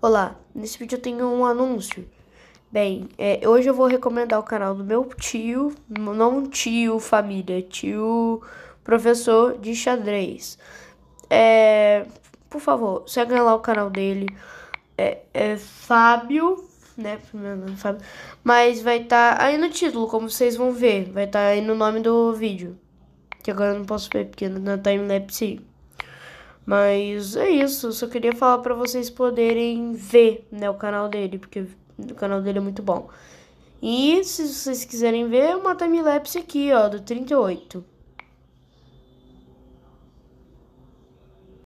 Olá, nesse vídeo eu tenho um anúncio. Bem, é, hoje eu vou recomendar o canal do meu tio, não tio família, tio professor de xadrez. É, por favor, segue lá o canal dele, é, é Fábio, né, primeiro nome é Fábio, mas vai estar tá aí no título, como vocês vão ver, vai estar tá aí no nome do vídeo, que agora eu não posso ver porque não tá em lapse. Mas é isso, só queria falar para vocês poderem ver, né, o canal dele, porque o canal dele é muito bom. E se vocês quiserem ver, é uma timelapse aqui, ó, do 38.